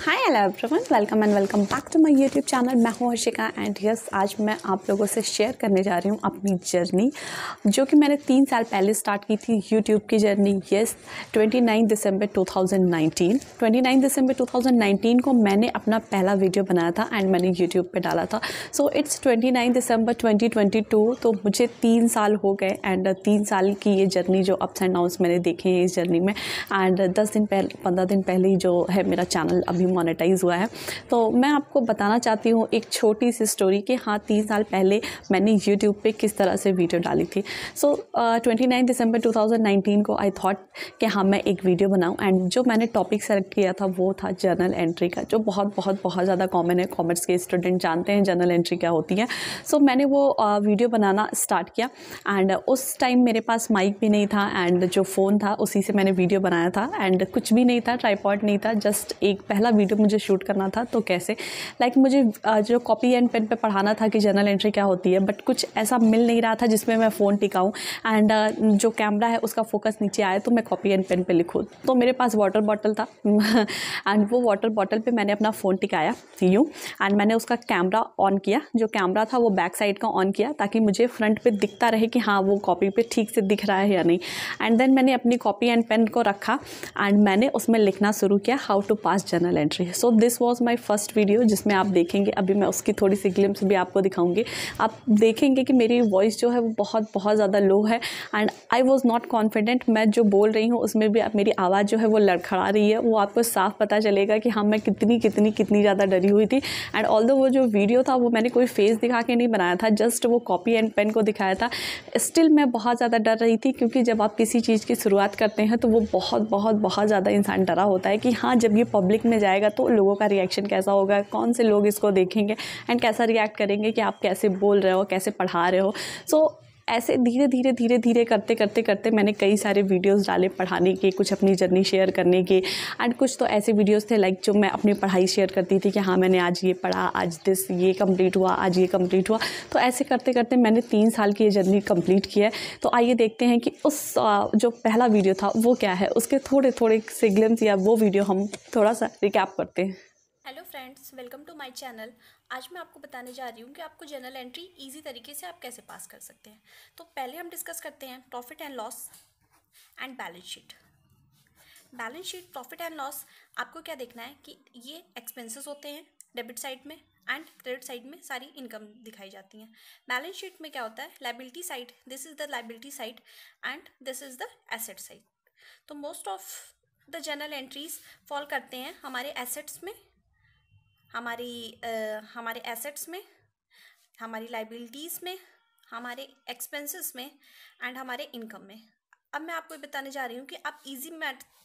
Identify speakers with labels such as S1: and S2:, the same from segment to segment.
S1: hi hello everyone welcome and welcome back to my YouTube channel मैं हूँ Harshika and yes आज मैं आप लोगों से शेयर करने जा रही हूँ अपनी जर्नी जो कि मैंने तीन साल पहले स्टार्ट की थी यूट्यूब की जर्नी यस 29 दिसंबर 2019 29 दिसंबर 2019 को मैंने अपना पहला वीडियो बनाया था एंड मैंने यूट्यूब पर डाला था so it's twenty December twenty तो मुझे तीन साल हो गए एंड तीन साल की ये जर्नी जो अप्स एंड डाउन्स मैंने देखे हैं इस जर्नी में एंड दस दिन पहले पंद्रह दिन पहले ही जो है मेरा चैनल अभी मोनेटाइज हुआ है तो मैं आपको बताना चाहती हूँ एक छोटी सी स्टोरी कि हाँ तीन साल पहले मैंने यूट्यूब पर किस तरह से वीडियो डाली थी सो ट्वेंटी नाइन दिसंबर 2019 को आई थॉट कि हाँ मैं एक वीडियो बनाऊँ एंड जो मैंने टॉपिक सेलेक्ट किया था वो था जर्नल एंट्री का जो बहुत बहुत बहुत ज़्यादा कॉमन है कॉमर्स के स्टूडेंट जानते हैं जर्नल एंट्री क्या होती है सो so, मैंने वो वीडियो बनाना स्टार्ट किया एंड उस टाइम मेरे पास माइक भी नहीं था एंड जो फ़ोन था उसी से मैंने वीडियो बनाया था एंड कुछ भी नहीं था ट्राईपॉड नहीं था जस्ट एक पहला वीडियो मुझे शूट करना था तो कैसे लाइक like, मुझे जो कॉपी एंड पेन पे पढ़ाना था कि जर्नल एंट्री क्या होती है बट कुछ ऐसा मिल नहीं रहा था जिसमें मैं फ़ोन टिकाऊँ एंड जो कैमरा है उसका फोकस नीचे आया तो मैं कॉपी एंड पेन पर लिखूँ तो मेरे पास वाटर बॉटल था एंड वो वाटर बॉटल पर मैंने अपना फ़ोन टिकाया यूँ एंड मैंने उसका कैमरा ऑन किया जो कैमरा था वो बैक साइड का ऑन किया ताकि मुझे फ्रंट पे दिखता रहे कि हाँ वो कॉपी पे ठीक से दिख रहा है या नहीं एंड देन मैंने अपनी कॉपी एंड पेन को रखा एंड मैंने उसमें लिखना शुरू किया how to pass journal and documentary है so this was my first video जिसमें आप देखेंगे अभी मैं उसकी थोड़ी सी ग्लिम्स भी आपको दिखाऊंगी आप देखेंगे कि मेरी वॉइस जो है वो बहुत बहुत ज़्यादा लो है and I was not confident मैं जो बोल रही हूँ उसमें भी मेरी आवाज़ जो है वो लड़खड़ा रही है वो आपको साफ पता चलेगा कि हाँ मैं कितनी कितनी कितनी ज़्यादा डरी हुई थी एंड ऑल वो जो वीडियो था वो मैंने कोई फेस दिखा के नहीं बनाया था जस्ट वो कॉपी एंड पेन को दिखाया था स्टिल मैं बहुत ज़्यादा डर रही थी क्योंकि जब आप किसी चीज़ की शुरुआत करते हैं तो वो बहुत बहुत बहुत ज़्यादा इंसान डरा होता है कि हाँ जब ये पब्लिक में जाए जाएगा तो लोगों का रिएक्शन कैसा होगा कौन से लोग इसको देखेंगे एंड कैसा रिएक्ट करेंगे कि आप कैसे बोल रहे हो कैसे पढ़ा रहे हो सो so, ऐसे धीरे धीरे धीरे धीरे करते करते करते मैंने कई सारे वीडियोस डाले पढ़ाने के कुछ अपनी जर्नी शेयर करने के एंड कुछ तो ऐसे वीडियोस थे लाइक जो मैं अपनी पढ़ाई शेयर करती थी कि हाँ मैंने आज ये पढ़ा आज दिस ये कम्प्लीट हुआ आज ये कम्प्लीट हुआ तो ऐसे करते करते मैंने तीन साल की ये जर्नी कम्प्लीट की है तो आइए देखते हैं कि उस जो पहला वीडियो था वो क्या है उसके थोड़े थोड़े सिग्लम्स या वो वीडियो हम थोड़ा सा रिकैप करते हैं
S2: hello friends welcome to my channel आज मैं आपको बताने जा रही हूँ कि आपको जनरल एंट्री इजी तरीके से आप कैसे पास कर सकते हैं तो पहले हम डिस्कस करते हैं profit and loss and balance sheet balance sheet profit and loss आपको क्या देखना है कि ये एक्सपेंसेस होते हैं डेबिट साइड में एंड क्रेडिट साइड में सारी इनकम दिखाई जाती हैं बैलेंस शीट में क्या होता है liability side this is the liability side and this is the asset side तो most of the journal entries fall करते हैं हमारे एसेट्स में हमारी आ, हमारे एसेट्स में हमारी लाइबिलिटीज़ में हमारे एक्सपेंसेस में एंड हमारे इनकम में अब मैं आपको बताने जा रही हूँ कि आप इजी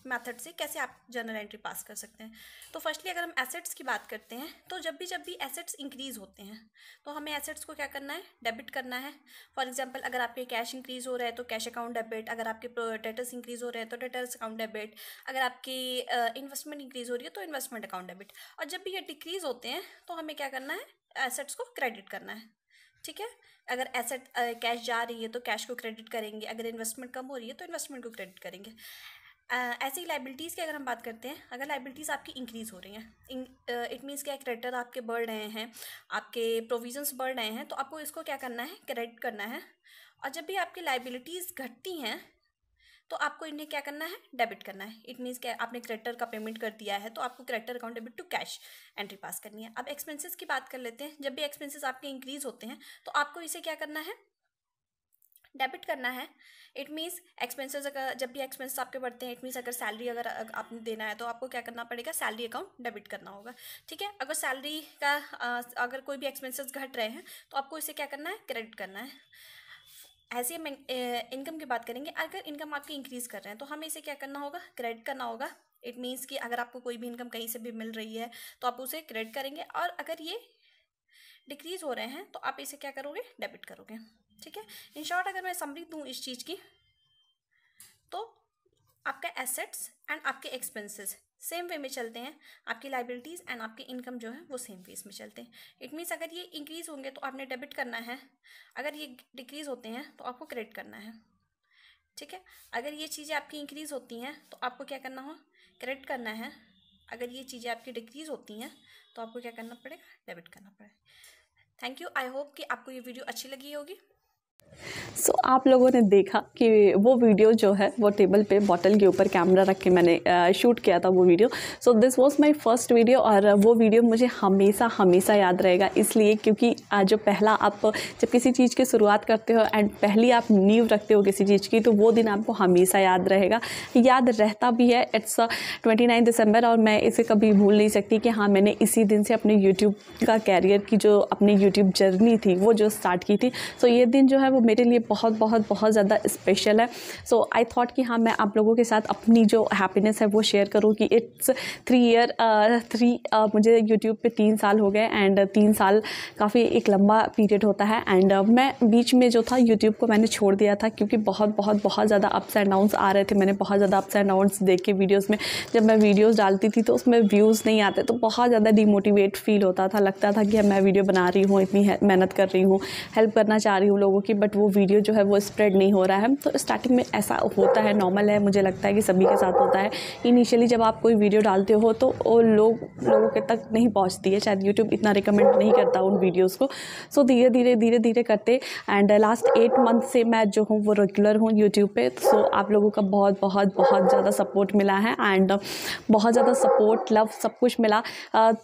S2: मेथड से कैसे आप जर्नल एंट्री पास कर सकते हैं तो फर्स्टली अगर हम एसेट्स की बात करते हैं तो जब भी जब भी एसेट्स इंक्रीज़ होते हैं तो हमें एसेट्स को क्या करना है डेबिट करना है फॉर एग्जांपल अगर आपके कैश इंक्रीज़ हो रहा है तो कैश अकाउंट डेबिट अगर आपके डेटर्स इंक्रीज़ हो रहे हैं तो डेटर्स अकाउंट डेबिट अगर आपकी इन्वेस्टमेंट इंक्रीज़ हो रही है तो इन्वेस्टमेंट अकाउंट डेबिट और जब भी ये डिक्रीज़ होते हैं तो हमें क्या करना है एसेट्स को क्रेडिट करना है ठीक है अगर एसेट कैश uh, जा रही है तो कैश को क्रेडिट करेंगे अगर इन्वेस्टमेंट कम हो रही है तो इन्वेस्टमेंट को क्रेडिट करेंगे uh, ऐसे ही लाइबिलिटीज़ की अगर हम बात करते हैं अगर लाइबिलिटीज़ आपकी इंक्रीज़ हो रही हैं इट मीन्स क्या क्रेडिटर आपके बढ़ रहे हैं आपके प्रोविजन्स बढ़ रहे हैं तो आपको इसको क्या करना है क्रेडिट करना है और जब भी आपकी लाइबिलिटीज़ घटती हैं तो आपको इन्हें क्या करना है डेबिट करना है इट मीन्स क्या आपने क्रेडिटर का पेमेंट कर दिया है तो आपको creditor account debit to cash entry pass करनी है अब एक्सपेंसेस की बात कर लेते हैं जब भी एक्सपेंसेस आपके इंक्रीज होते हैं तो आपको इसे क्या करना है डेबिट करना है इट मीन्स एक्सपेंसेस अगर जब भी एक्सपेंसेस आपके बढ़ते हैं इट मीन्स अगर सैलरी अगर आपने देना है तो आपको क्या करना पड़ेगा सैलरी अकाउंट डेबिट करना होगा ठीक है अगर सैलरी का अगर कोई भी एक्सपेंसेस घट रहे हैं तो आपको इसे क्या करना है क्रेडिट करना है ऐसे हम इनकम की बात करेंगे अगर इनकम आपकी इंक्रीज़ कर रहे हैं तो हमें इसे क्या करना होगा क्रेडिट करना होगा इट मीन्स कि अगर आपको कोई भी इनकम कहीं से भी मिल रही है तो आप उसे क्रेडिट करेंगे और अगर ये डिक्रीज़ हो रहे हैं तो आप इसे क्या करोगे डेबिट करोगे ठीक है इन शॉर्ट अगर मैं समरी दूँ इस चीज़ की तो आपका एसेट्स एंड आपके एक्सपेंसेस सेम वे में चलते हैं आपकी लाइबिलिटीज़ एंड आपकी इनकम जो है वो सेम वेज में चलते हैं इट मीन्स अगर ये इंक्रीज़ होंगे तो आपने डेबिट करना है अगर ये डिक्रीज़ होते हैं तो आपको क्रेडिट करना है ठीक है अगर ये चीज़ें आपकी इंक्रीज़ होती हैं तो आपको क्या करना हो क्रेडिट करना है अगर ये चीज़ें आपकी डिक्रीज़ होती हैं तो आपको क्या करना पड़ेगा डेबिट करना पड़ेगा थैंक यू आई होप कि आपको ये वीडियो अच्छी लगी होगी
S1: सो so, आप लोगों ने देखा कि वो वीडियो जो है वो टेबल पे बॉटल के ऊपर कैमरा रख के मैंने शूट किया था वो video so this was my first video और वो वीडियो मुझे हमेशा हमेशा याद रहेगा इसलिए क्योंकि जो पहला आप जब किसी चीज़ की शुरुआत करते हो एंड पहली आप नींव रखते हो किसी चीज़ की तो वो दिन आपको हमेशा याद रहेगा याद रहता भी है इट्स ट्वेंटी नाइन दिसंबर और मैं इसे कभी भूल नहीं सकती कि हाँ मैंने इसी दिन से अपने यूट्यूब का कैरियर की जो अपनी यूट्यूब जर्नी थी वो जो स्टार्ट की थी सो so, ये दिन जो है वो मेरे लिए बहुत बहुत बहुत ज़्यादा स्पेशल है सो आई थॉट कि हाँ मैं आप लोगों के साथ अपनी जो हैप्पीनेस है वो शेयर करूँ कि इट्स थ्री ईयर थ्री मुझे यूट्यूब पे तीन साल हो गए एंड तीन साल काफ़ी एक लंबा पीरियड होता है एंड uh, मैं बीच में जो था यूट्यूब को मैंने छोड़ दिया था क्योंकि बहुत बहुत बहुत ज़्यादा अप्स एंड डाउन्स आ रहे थे मैंने बहुत ज़्यादा अप्स एंड डाउन्स देख के वीडियोज़ में जब मैं वीडियोज़ डालती थी तो उसमें व्यूज़ नहीं आते तो बहुत ज़्यादा डिमोटिवेट फील होता था लगता था कि हाँ, मैं वीडियो बना रही हूँ इतनी मेहनत कर रही हूँ हेल्प करना चाह रही हूँ लोगों की बट वो वीडियो जो है वो स्प्रेड नहीं हो रहा है तो स्टार्टिंग में ऐसा होता है नॉर्मल है मुझे लगता है कि सभी के साथ होता है इनिशियली जब आप कोई वीडियो डालते हो तो वो लोग लोगों के तक नहीं पहुँचती है शायद यूट्यूब इतना रिकमेंड नहीं करता उन वीडियोज़ को सो धीरे धीरे धीरे धीरे करते एंड लास्ट एट मंथ से मैं जो हूँ वो रेगुलर हूँ यूट्यूब पर सो आप लोगों का बहुत बहुत बहुत ज़्यादा सपोर्ट मिला है एंड बहुत ज़्यादा सपोर्ट लव सब कुछ मिला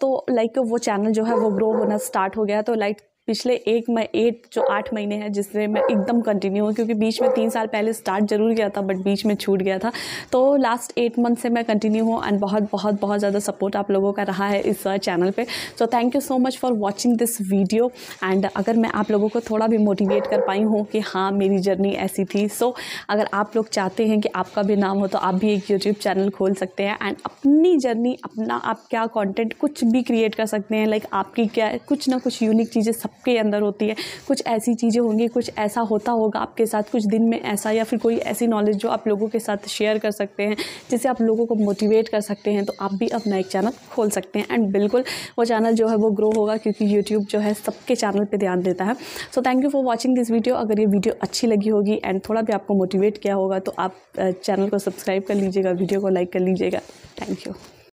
S1: तो लाइक वो चैनल जो है वो ग्रो होना स्टार्ट हो गया तो लाइक पिछले एक मैं एट जो आठ महीने हैं जिससे मैं एकदम कंटिन्यू हूँ क्योंकि बीच में तीन साल पहले स्टार्ट जरूर किया था बट बीच में छूट गया था तो लास्ट एट मंथ से मैं कंटिन्यू हूँ एंड बहुत बहुत बहुत ज़्यादा सपोर्ट आप लोगों का रहा है इस चैनल पर so thank you so much for watching this video and अगर मैं आप लोगों को थोड़ा भी मोटिवेट कर पाई हूँ कि हाँ मेरी जर्नी ऐसी थी सो अगर आप लोग चाहते हैं कि आपका भी नाम हो तो आप भी एक यूट्यूब चैनल खोल सकते हैं एंड अपनी जर्नी अपना आप क्या कंटेंट कुछ भी क्रिएट कर सकते हैं लाइक like, आपकी क्या कुछ ना कुछ यूनिक चीज़ें सब आपके अंदर होती है कुछ ऐसी चीज़ें होंगी कुछ ऐसा होता होगा आपके साथ कुछ दिन में ऐसा या फिर कोई ऐसी नॉलेज जो आप लोगों के साथ शेयर कर सकते हैं जिससे आप लोगों को मोटिवेट कर सकते हैं तो आप भी अपना एक चैनल खोल सकते हैं एंड बिल्कुल वो चैनल जो है वो ग्रो होगा क्योंकि यूट्यूब जो है सबके चैनल पर ध्यान देता है so thank you for watching this video अगर ये वीडियो अच्छी लगी होगी एंड थोड़ा भी आपको मोटिवेट किया होगा तो आप चैनल को सब्सक्राइब कर लीजिएगा वीडियो को लाइक कर लीजिएगा थैंक यू